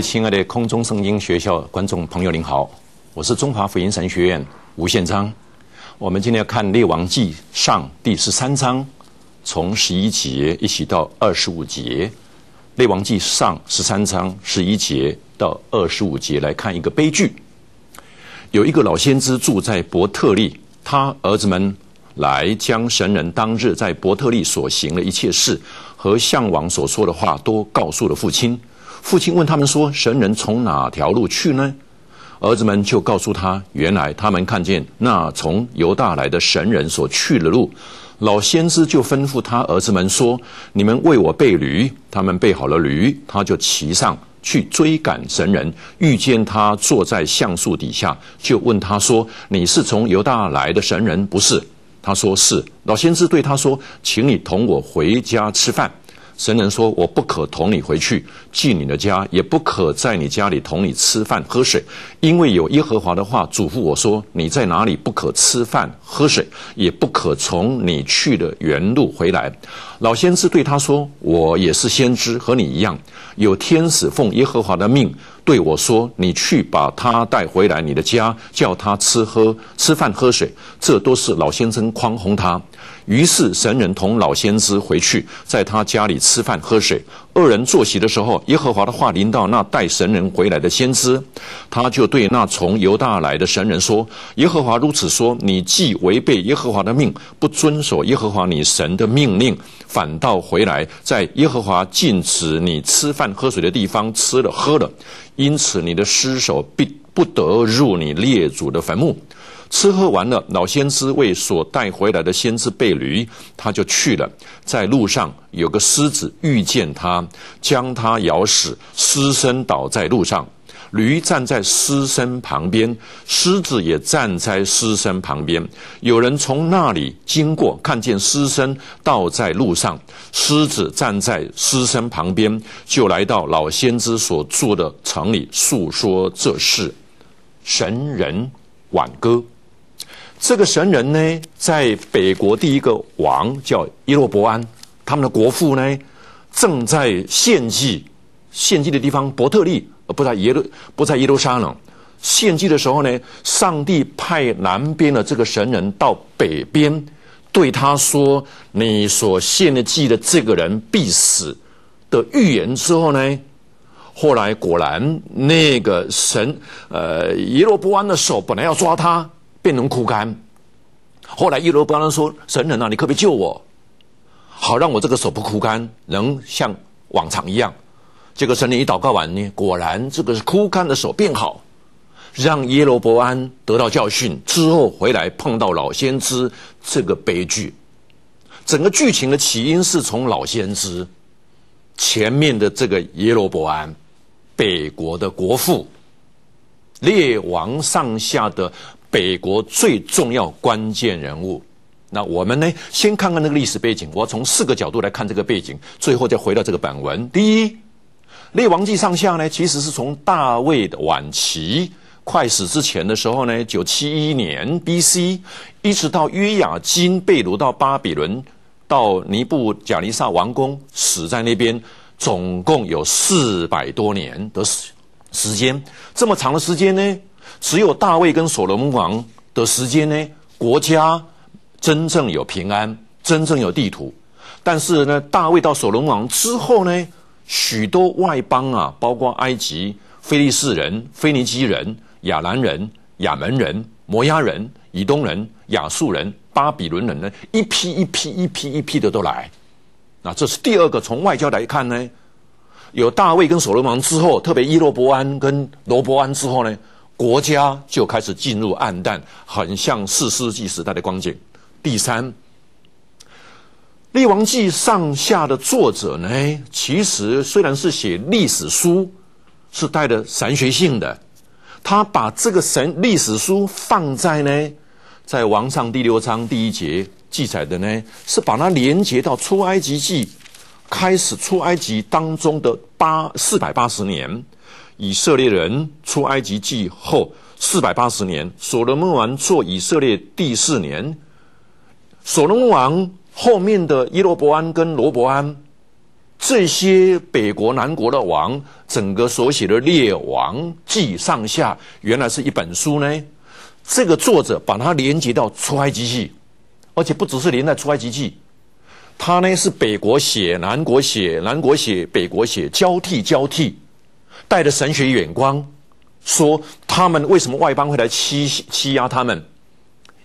亲爱的空中圣经学校观众朋友，您好，我是中华福音神学院吴宪章。我们今天要看《列王记上》第十三章，从十一节一起到二十五节，《列王记上》十三章十一节到二十五节来看一个悲剧。有一个老先知住在伯特利，他儿子们来将神人当日在伯特利所行的一切事和向往所说的话都告诉了父亲。父亲问他们说：“神人从哪条路去呢？”儿子们就告诉他：“原来他们看见那从犹大来的神人所去的路。”老先知就吩咐他儿子们说：“你们为我备驴。”他们备好了驴，他就骑上去追赶神人。遇见他坐在橡树底下，就问他说：“你是从犹大来的神人不是？”他说：“是。”老先知对他说：“请你同我回家吃饭。”神人说：“我不可同你回去。”进你的家，也不可在你家里同你吃饭喝水，因为有耶和华的话嘱咐我说：你在哪里不可吃饭喝水，也不可从你去的原路回来。老先知对他说：我也是先知，和你一样，有天使奉耶和华的命对我说：你去把他带回来你的家，叫他吃喝，吃饭喝水。这都是老先生宽宏他。于是神人同老先知回去，在他家里吃饭喝水。二人坐席的时候，耶和华的话临到那带神人回来的先知，他就对那从犹大来的神人说：“耶和华如此说，你既违背耶和华的命，不遵守耶和华你神的命令，反倒回来在耶和华禁止你吃饭喝水的地方吃了喝了，因此你的尸首必不得入你列祖的坟墓。”吃喝完了，老先知为所带回来的先知被驴，他就去了。在路上有个狮子遇见他，将他咬死，狮身倒在路上。驴站在狮身旁边，狮子也站在狮身旁边。有人从那里经过，看见狮身倒在路上，狮子站在狮身旁边，就来到老先知所住的城里诉说这事。神人挽歌。这个神人呢，在北国第一个王叫耶罗伯安，他们的国父呢，正在献祭，献祭的地方伯特利，不在耶路，不在耶路撒冷。献祭的时候呢，上帝派南边的这个神人到北边，对他说：“你所献的祭的这个人必死。”的预言之后呢，后来果然那个神，呃，耶罗伯安的手本来要抓他。变能枯干，后来耶罗伯安说：“神人啊，你可别救我，好让我这个手不枯干，能像往常一样。”这个神灵一祷告完呢，果然这个是枯干的手变好，让耶罗伯安得到教训。之后回来碰到老先知，这个悲剧，整个剧情的起因是从老先知前面的这个耶罗伯安，北国的国父，列王上下的。北国最重要关键人物，那我们呢？先看看那个历史背景。我从四个角度来看这个背景，最后再回到这个本文。第一，《列王纪》上下呢，其实是从大卫的晚期快死之前的时候呢，九七一年 B.C. 一直到约雅金被掳到巴比伦，到尼布贾尼撒王宫死在那边，总共有四百多年的时间。这么长的时间呢？只有大卫跟所罗门王的时间呢，国家真正有平安，真正有地图。但是呢，大卫到所罗门王之后呢，许多外邦啊，包括埃及、菲利士人、腓尼基人、亚兰人、亚门人、摩押人、以东人、亚述人、巴比伦人呢，一批一批一批一批的都来。那这是第二个从外交来看呢，有大卫跟所罗门王之后，特别伊洛伯安跟罗伯安之后呢。国家就开始进入暗淡，很像四世纪时代的光景。第三，《历王记》上下的作者呢，其实虽然是写历史书，是带着神学性的。他把这个神历史书放在呢，在王上第六章第一节记载的呢，是把它连接到出埃及记开始出埃及当中的八四百八十年。以色列人出埃及记后四百八十年，所罗门王做以色列第四年，所罗门王后面的伊罗伯安跟罗伯安，这些北国南国的王，整个所写的列王记上下，原来是一本书呢。这个作者把它连接到出埃及记，而且不只是连在出埃及记，他呢是北国写，南国写，南国写，北国写，交替交替。带着神学眼光，说他们为什么外邦会来欺欺压他们？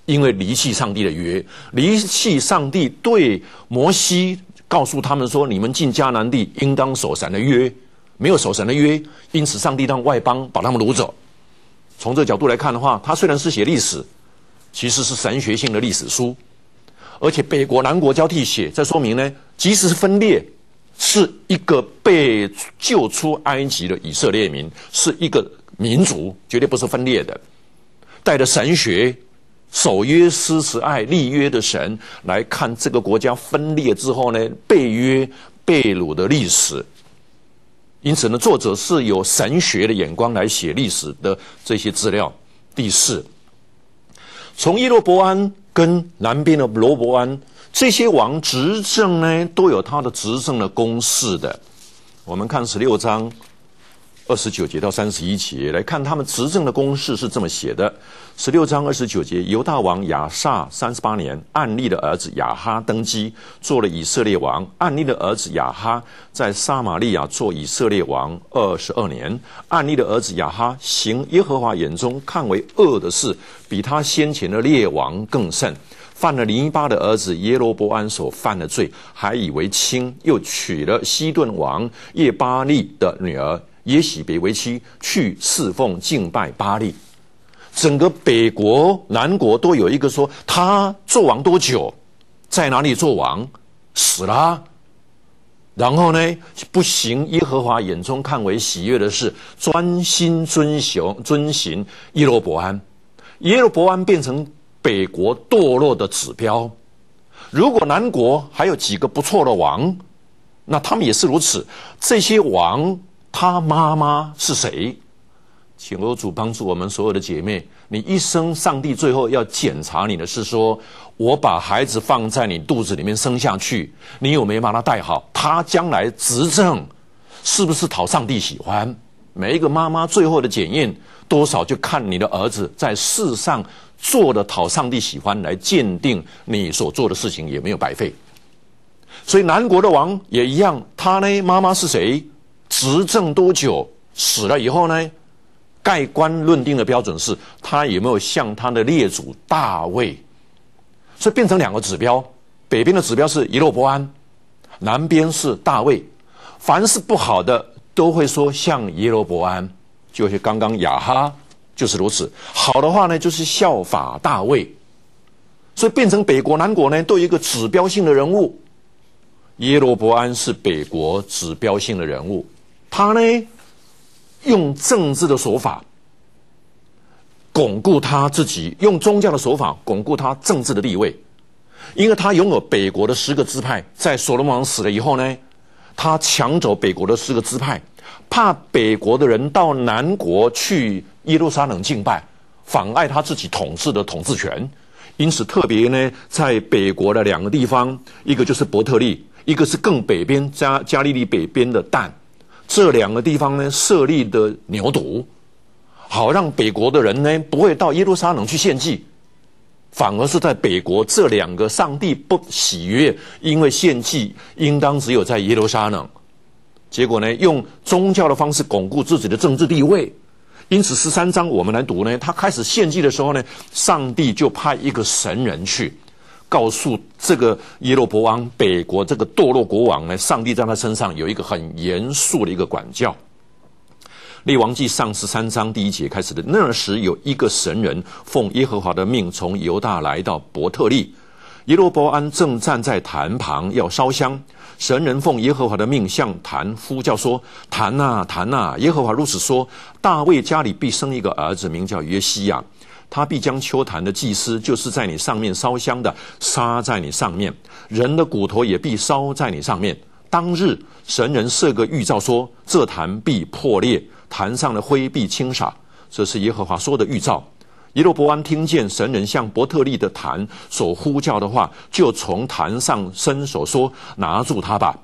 因为离弃上帝的约，离弃上帝对摩西告诉他们说：“你们进迦南地，应当守神的约，没有守神的约，因此上帝让外邦把他们掳走。”从这角度来看的话，他虽然是写历史，其实是神学性的历史书，而且北国南国交替写，这说明呢，即使是分裂。是一个被救出埃及的以色列民，是一个民族，绝对不是分裂的。带着神学、守约、施慈爱、立约的神来看这个国家分裂之后呢，被约、被掳的历史。因此呢，作者是有神学的眼光来写历史的这些资料。第四，从耶罗伯安跟南边的罗伯安。这些王执政呢，都有他的执政的公式。的，我们看十六章二十九节到三十一节，来看他们执政的公式是这么写的。十六章二十九节：犹大王亚撒三十八年，暗利的儿子亚哈登基，做了以色列王。暗利的儿子亚哈在撒玛利亚做以色列王二十二年。暗利的儿子亚哈行耶和华眼中看为恶的事，比他先前的列王更甚。犯了零一八的儿子耶罗伯安所犯的罪，还以为轻，又娶了西顿王耶巴利的女儿耶喜别为妻，去侍奉敬拜巴利。整个北国南国都有一个说他做王多久，在哪里做王死了。然后呢，不行，耶和华眼中看为喜悦的事，专心遵行遵行耶罗伯安，耶罗伯安变成。北国堕落的指标，如果南国还有几个不错的王，那他们也是如此。这些王，他妈妈是谁？请楼主帮助我们所有的姐妹。你一生，上帝最后要检查你的是：说我把孩子放在你肚子里面生下去，你有没有把他带好？他将来执政，是不是讨上帝喜欢？每一个妈妈最后的检验。多少就看你的儿子在世上做的讨上帝喜欢，来鉴定你所做的事情有没有白费。所以南国的王也一样，他呢妈妈是谁？执政多久？死了以后呢？盖棺论定的标准是他有没有像他的列祖大卫？所以变成两个指标：北边的指标是耶罗伯安，南边是大卫。凡是不好的，都会说像耶罗伯安。就是刚刚雅哈就是如此，好的话呢，就是效法大卫，所以变成北国南国呢，都一个指标性的人物。耶罗伯安是北国指标性的人物，他呢用政治的手法巩固他自己，用宗教的手法巩固他政治的地位，因为他拥有北国的十个支派。在所罗门王死了以后呢，他抢走北国的十个支派。怕北国的人到南国去耶路撒冷敬拜，妨碍他自己统治的统治权，因此特别呢，在北国的两个地方，一个就是伯特利，一个是更北边加加利利北边的但，这两个地方呢设立的牛犊，好让北国的人呢不会到耶路撒冷去献祭，反而是在北国这两个，上帝不喜悦，因为献祭应当只有在耶路撒冷。结果呢？用宗教的方式巩固自己的政治地位。因此，十三章我们来读呢。他开始献祭的时候呢，上帝就派一个神人去告诉这个耶罗伯安北国这个堕落国王呢。上帝在他身上有一个很严肃的一个管教。列王记上十三章第一节开始的。那时有一个神人奉耶和华的命，从犹大来到伯特利。耶罗伯安正站在坛旁要烧香。神人奉耶和华的命向坛呼叫说：“坛呐，坛呐！耶和华如此说：大卫家里必生一个儿子，名叫约西亚。他必将秋坛的祭司，就是在你上面烧香的，杀在你上面；人的骨头也必烧在你上面。当日神人设个预兆说：这坛必破裂，坛上的灰必倾洒。这是耶和华说的预兆。”耶路伯安听见神人向伯特利的坛所呼叫的话，就从坛上伸手说：“拿住他吧！”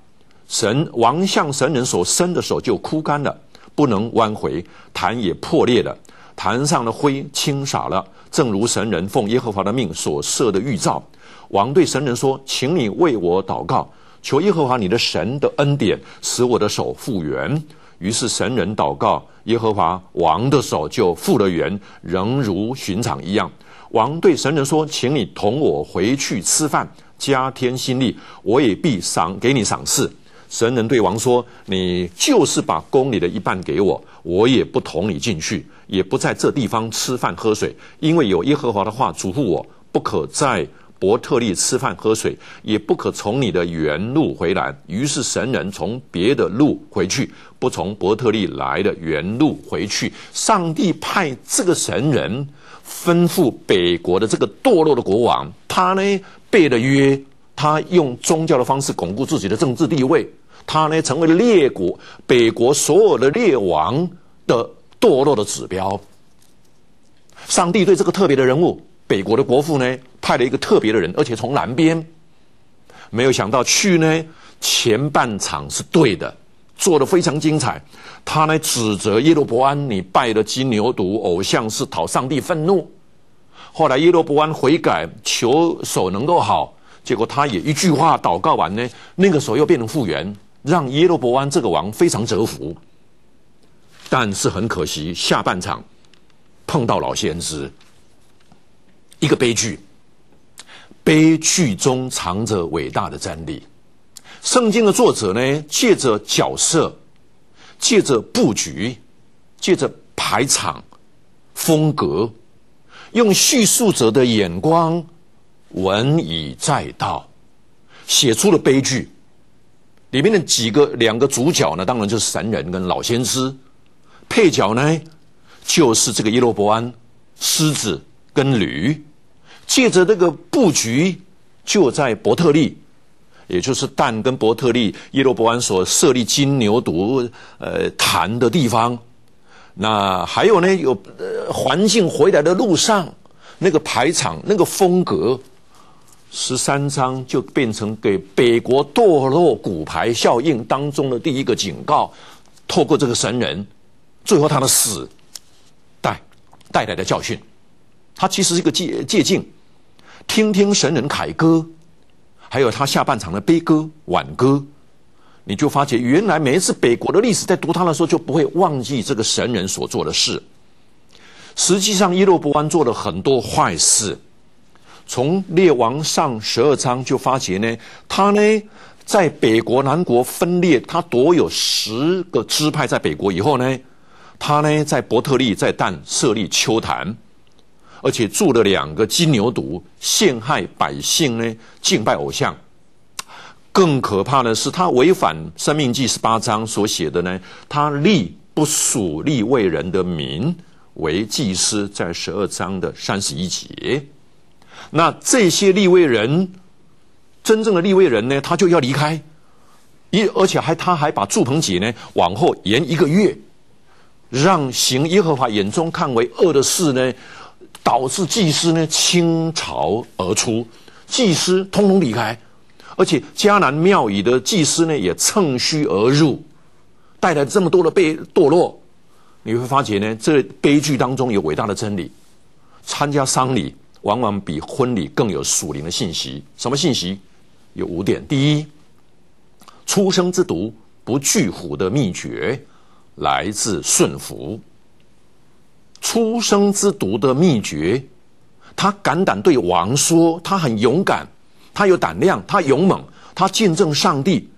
神王向神人所伸的手就枯干了，不能弯回；坛也破裂了，坛上的灰清洒了。正如神人奉耶和华的命所设的预兆，王对神人说：“请你为我祷告，求耶和华你的神的恩典，使我的手复原。”于是神人祷告耶和华，王的手就复了原，仍如寻常一样。王对神人说：“请你同我回去吃饭，加添心力，我也必赏给你赏赐。”神人对王说：“你就是把宫里的一半给我，我也不同你进去，也不在这地方吃饭喝水，因为有耶和华的话嘱咐我，不可再。”伯特利吃饭喝水，也不可从你的原路回来。于是神人从别的路回去，不从伯特利来的原路回去。上帝派这个神人，吩咐北国的这个堕落的国王，他呢背了约，他用宗教的方式巩固自己的政治地位，他呢成为列国北国所有的列王的堕落的指标。上帝对这个特别的人物。北国的国父呢，派了一个特别的人，而且从南边，没有想到去呢。前半场是对的，做的非常精彩。他呢指责耶罗伯安，你拜的金牛犊偶像，是讨上帝愤怒。后来耶罗伯安悔改，求手能够好，结果他也一句话祷告完呢，那个时候又变成复原，让耶罗伯安这个王非常折服。但是很可惜，下半场碰到老先知。一个悲剧，悲剧中藏着伟大的真理。圣经的作者呢，借着角色，借着布局，借着排场、风格，用叙述者的眼光，文以载道，写出了悲剧。里面的几个两个主角呢，当然就是神人跟老先知，配角呢就是这个耶罗伯安、狮子跟驴。借着这个布局，就在伯特利，也就是但跟伯特利、耶罗伯安所设立金牛犊呃坛的地方。那还有呢，有呃环境回来的路上，那个排场、那个风格，十三章就变成给北国堕落骨牌效应当中的第一个警告。透过这个神人，最后他的死带带来的教训，他其实是一个借借镜。听听神人凯歌，还有他下半场的悲歌、挽歌，你就发觉原来每一次北国的历史，在读他的时候就不会忘记这个神人所做的事。实际上，耶路伯安做了很多坏事。从列王上十二章就发觉呢，他呢在北国、南国分裂，他夺有十个支派在北国以后呢，他呢在伯特利、在但设立丘坛。而且铸了两个金牛犊，陷害百姓呢，敬拜偶像。更可怕的是，他违反《生命记》十八章所写的呢，他立不属立位人的名为祭司，在十二章的三十一节。那这些立位人，真正的立位人呢，他就要离开。一而且还他还把祝棚节呢往后延一个月，让行耶和华眼中看为恶的事呢。导致祭司呢倾巢而出，祭司通通离开，而且迦南庙宇的祭司呢也乘虚而入，带来这么多的被堕落。你会发觉呢，这悲剧当中有伟大的真理。参加丧礼往往比婚礼更有属灵的信息。什么信息？有五点。第一，出生之毒不惧虎的秘诀来自顺服。出生之毒的秘诀，他敢胆对王说，他很勇敢，他有胆量，他勇猛，他见证上帝。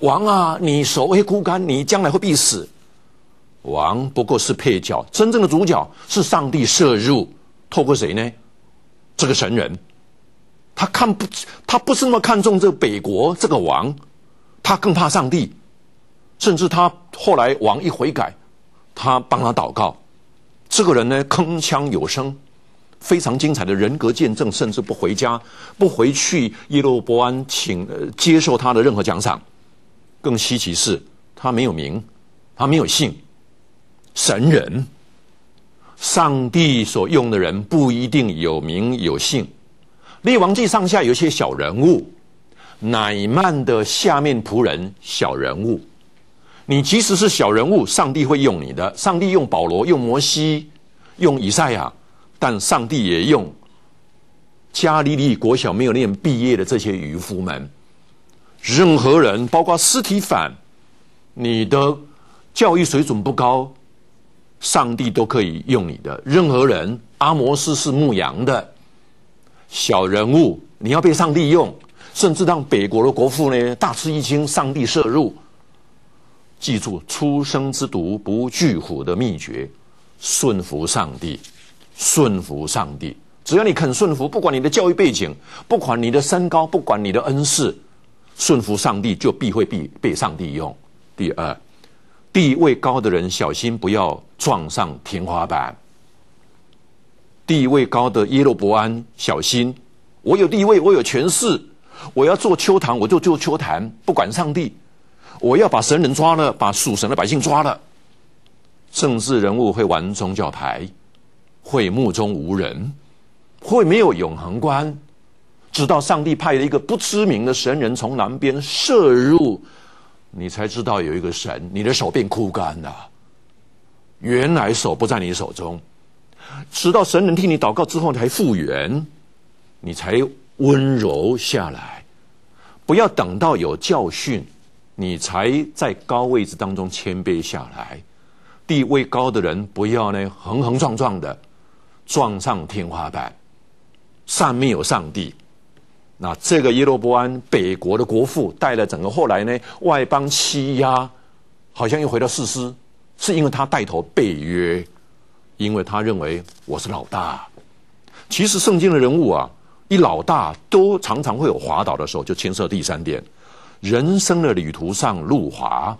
王啊，你守卫孤单，你将来会必死。王不过是配角，真正的主角是上帝射入，透过谁呢？这个神人，他看不，他不是那么看重这个北国这个王，他更怕上帝。甚至他后来王一悔改，他帮他祷告。这个人呢，铿锵有声，非常精彩的人格见证。甚至不回家，不回去耶路伯安，请呃、接受他的任何奖赏。更稀奇是，他没有名，他没有姓，神人。上帝所用的人不一定有名有姓。列王记上下有些小人物，乃曼的下面仆人，小人物。你即使是小人物，上帝会用你的。上帝用保罗，用摩西，用以赛亚，但上帝也用加利利国小没有念毕业的这些渔夫们。任何人，包括尸体反，你的教育水准不高，上帝都可以用你的。任何人，阿摩斯是牧羊的，小人物，你要被上帝用，甚至让北国的国父呢大吃一惊，上帝摄入。记住，初生之犊不惧虎的秘诀，顺服上帝，顺服上帝。只要你肯顺服，不管你的教育背景，不管你的身高，不管你的恩赐，顺服上帝就必会被被上帝用。第二，地位高的人小心不要撞上天花板。地位高的耶路伯安，小心！我有地位，我有权势，我要做秋堂，我就做秋坛，不管上帝。我要把神人抓了，把属神的百姓抓了。政治人物会玩宗教牌，会目中无人，会没有永恒观。直到上帝派了一个不知名的神人从南边射入，你才知道有一个神。你的手变枯干了，原来手不在你手中。直到神人替你祷告之后，才复原，你才温柔下来。不要等到有教训。你才在高位置当中谦卑下来。地位高的人不要呢横横撞撞的撞上天花板。上面有上帝。那这个耶罗伯安北国的国父带了整个后来呢外邦欺压，好像又回到示师，是因为他带头背约，因为他认为我是老大。其实圣经的人物啊，一老大都常常会有滑倒的时候，就牵涉第三点。人生的旅途上路滑，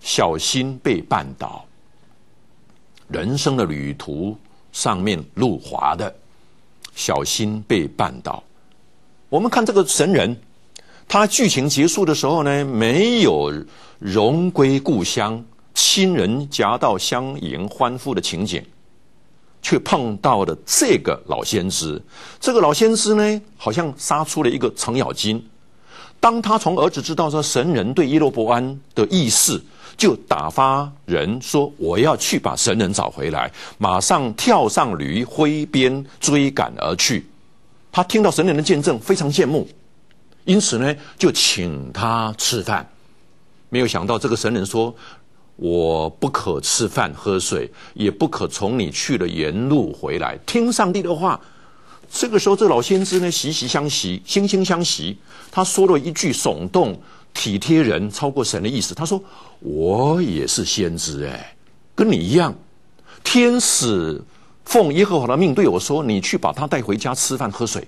小心被绊倒。人生的旅途上面路滑的，小心被绊倒。我们看这个神人，他剧情结束的时候呢，没有荣归故乡、亲人夹道相迎、欢呼的情景，却碰到了这个老先知。这个老先知呢，好像杀出了一个程咬金。当他从儿子知道说神人对耶罗伯安的意思，就打发人说：“我要去把神人找回来。”马上跳上驴，挥鞭追赶而去。他听到神人的见证，非常羡慕，因此呢，就请他吃饭。没有想到这个神人说：“我不可吃饭喝水，也不可从你去了沿路回来，听上帝的话。”这个时候，这老先知呢，息息相习，惺惺相习。他说了一句耸动、体贴人、超过神的意思。他说：“我也是先知哎，跟你一样。天使奉耶和华的命对我说：‘你去把他带回家吃饭喝水。’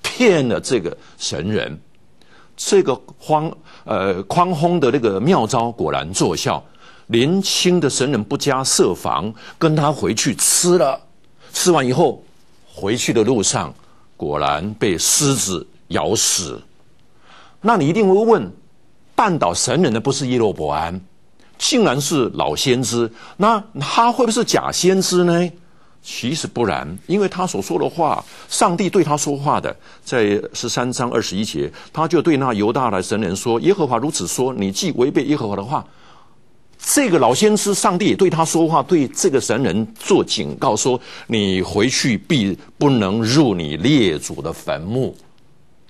骗了这个神人，这个荒呃匡哄的那个妙招果然奏效，年轻的神人不加设防，跟他回去吃了。吃完以后。”回去的路上，果然被狮子咬死。那你一定会问：绊倒神人的不是耶罗伯安，竟然是老先知。那他会不会是假先知呢？其实不然，因为他所说的话，上帝对他说话的，在十三章二十一节，他就对那犹大的神人说：“耶和华如此说，你既违背耶和华的话。”这个老先知，上帝对他说话，对这个神人做警告，说：“你回去必不能入你列祖的坟墓。”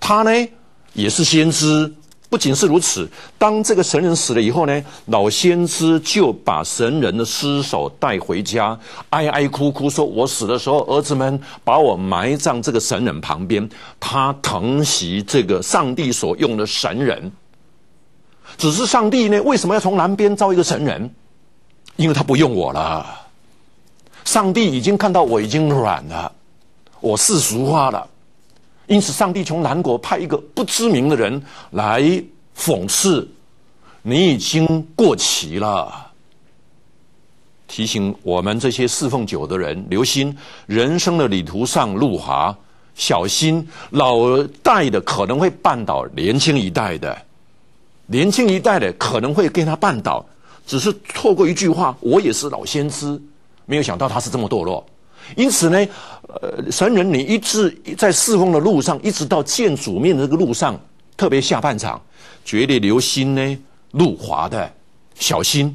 他呢，也是先知。不仅是如此，当这个神人死了以后呢，老先知就把神人的尸首带回家，哀哀哭哭，说：“我死的时候，儿子们把我埋葬这个神人旁边，他疼惜这个上帝所用的神人。”只是上帝呢？为什么要从南边招一个神人？因为他不用我了。上帝已经看到我已经软了，我世俗化了。因此，上帝从南国派一个不知名的人来讽刺你已经过期了，提醒我们这些侍奉酒的人留心人生的旅途上路滑，小心老一代的可能会绊倒年轻一代的。年轻一代的可能会跟他绊倒，只是错过一句话。我也是老先知，没有想到他是这么堕落。因此呢，呃，神人，你一直在侍奉的路上，一直到见主面的这个路上，特别下半场，绝对留心呢，路滑的，小心，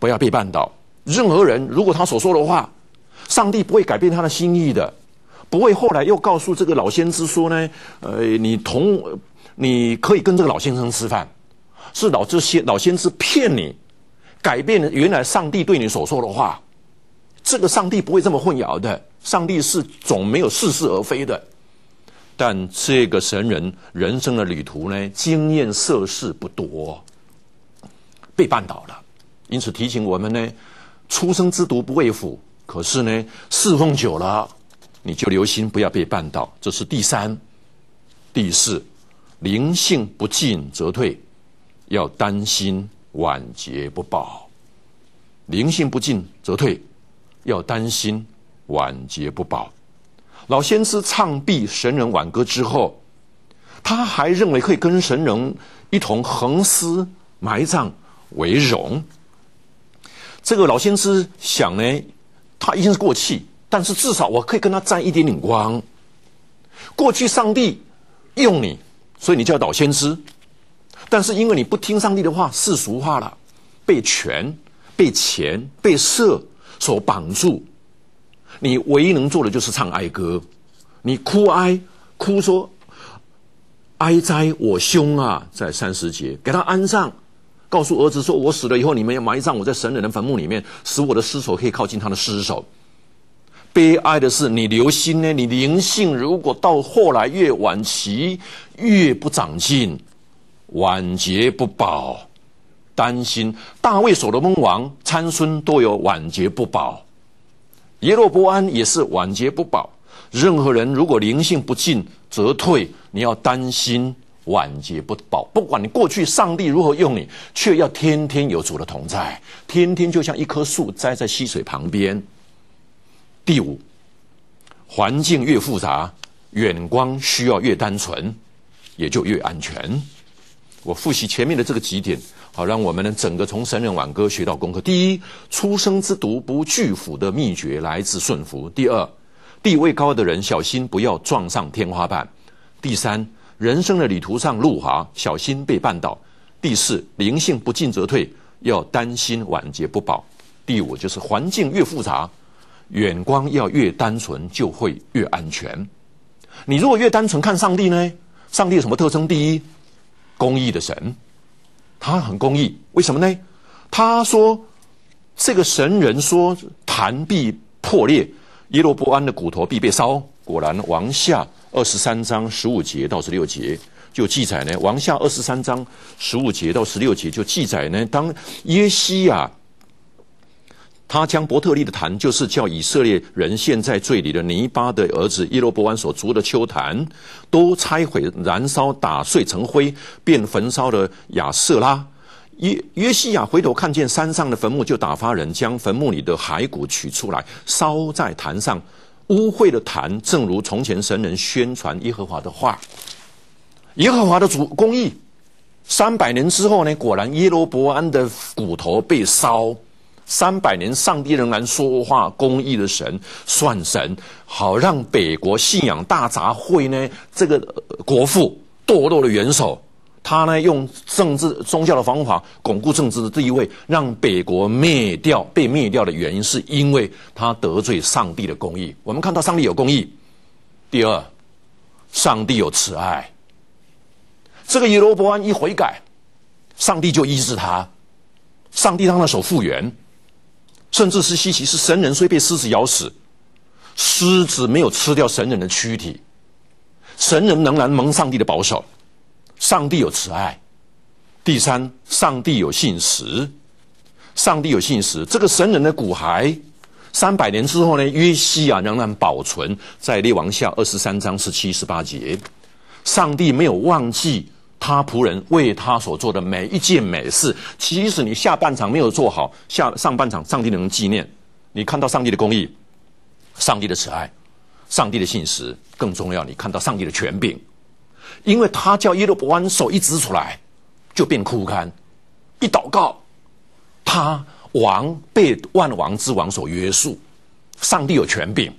不要被绊倒。任何人，如果他所说的话，上帝不会改变他的心意的，不会后来又告诉这个老先知说呢，呃，你同你可以跟这个老先生吃饭。是老这些老先知骗你，改变原来上帝对你所说的话。这个上帝不会这么混淆的，上帝是总没有似是而非的。但这个神人人生的旅途呢，经验涉事不多，被绊倒了。因此提醒我们呢，初生之犊不畏虎。可是呢，侍奉久了，你就留心不要被绊倒。这是第三、第四，灵性不进则退。要担心晚节不保，灵性不进则退。要担心晚节不保。老先师唱毕神人挽歌之后，他还认为可以跟神人一同横尸埋葬为荣。这个老先师想呢，他已经是过气，但是至少我可以跟他沾一点点光。过去上帝用你，所以你叫老先师。但是因为你不听上帝的话，世俗化了，被权、被钱、被色所绑住，你唯一能做的就是唱哀歌，你哭哀，哭说哀哉，我兄啊，在三十节给他安上，告诉儿子说，我死了以后，你们要埋葬我在神人的坟墓里面，使我的尸首可以靠近他的尸首。悲哀的是，你留心呢，你灵性如果到后来越晚期越不长进。晚节不保，担心大卫所罗门王参孙都有晚节不保，耶罗波安也是晚节不保。任何人如果灵性不进则退，你要担心晚节不保。不管你过去上帝如何用你，却要天天有主的同在，天天就像一棵树栽在溪水旁边。第五，环境越复杂，远光需要越单纯，也就越安全。我复习前面的这个几点，好，让我们能整个从《神人挽歌》学到功课。第一，出生之毒不惧腐的秘诀来自顺服；第二，地位高的人小心不要撞上天花板；第三，人生的旅途上路哈，小心被绊倒；第四，灵性不进则退，要担心晚节不保；第五，就是环境越复杂，远光要越单纯，就会越安全。你如果越单纯看上帝呢？上帝有什么特征？第一。公益的神，他很公益，为什么呢？他说：“这个神人说坛壁破裂，耶罗伯安的骨头必被烧。”果然，王下二十三章十五节到十六节就记载呢。王下二十三章十五节到十六节就记载呢，当耶西啊。他将伯特利的坛，就是叫以色列人陷在罪里的泥巴的儿子耶罗伯安所筑的丘坛，都拆毁、燃烧、打碎成灰，便焚烧了亚瑟拉。约约西亚回头看见山上的坟墓，就打发人将坟墓里的骸骨取出来，烧在坛上。污秽的坛，正如从前神人宣传耶和华的话。耶和华的主公义。三百年之后呢？果然耶罗伯安的骨头被烧。三百年，上帝仍然说话，公义的神算神，好让北国信仰大杂烩呢？这个国父堕落的元首，他呢用政治宗教的方法巩固政治的地位，让北国灭掉。被灭掉的原因是因为他得罪上帝的公义。我们看到上帝有公义，第二，上帝有慈爱。这个耶罗伯安一悔改，上帝就医治他，上帝让他手复原。甚至是西奇，是神人，所以被狮子咬死。狮子没有吃掉神人的躯体，神人仍然蒙上帝的保守。上帝有慈爱。第三，上帝有信实。上帝有信实，这个神人的骨骸，三百年之后呢，约西亚仍然保存在列王下二十三章十七十八节。上帝没有忘记。他仆人为他所做的每一件美事，即使你下半场没有做好，下上半场上帝能纪念你。看到上帝的公义，上帝的慈爱，上帝的信实更重要。你看到上帝的权柄，因为他叫耶路伯安手一指出来就变枯干，一祷告，他王被万王之王所约束，上帝有权柄，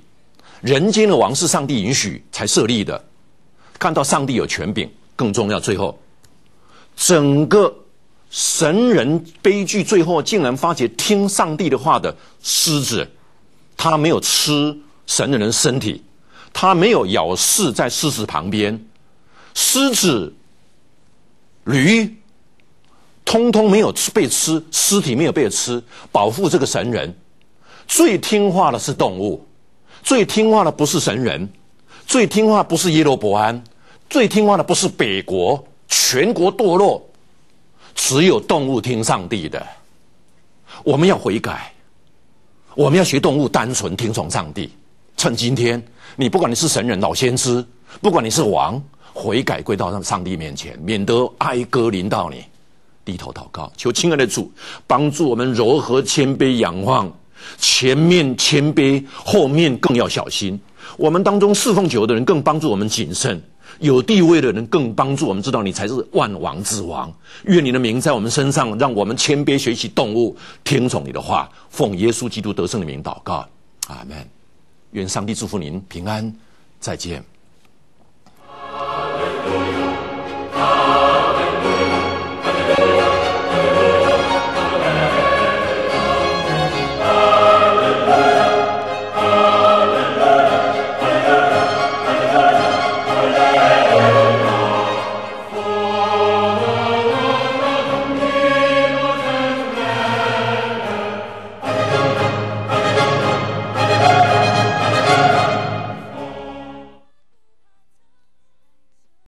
人间的王是上帝允许才设立的，看到上帝有权柄。更重要，最后，整个神人悲剧，最后竟然发觉听上帝的话的狮子，他没有吃神的人身体，他没有咬噬在狮子旁边，狮子、驴通通没有吃被吃，尸体没有被吃，保护这个神人。最听话的是动物，最听话的不是神人，最听话不是耶罗伯安。最听话的不是北国，全国堕落，只有动物听上帝的。我们要悔改，我们要学动物，单纯听从上帝。趁今天，你不管你是神人、老先知，不管你是王，悔改归到上上帝面前，免得哀歌临到你，低头祷告，求亲爱的主帮助我们柔和谦卑，仰望前面谦卑，后面更要小心。我们当中侍奉酒的人，更帮助我们谨慎。有地位的人更帮助我们知道你才是万王之王，愿你的名在我们身上，让我们谦卑学习动物，听从你的话，奉耶稣基督得胜的名祷告，阿门。愿上帝祝福您平安，再见。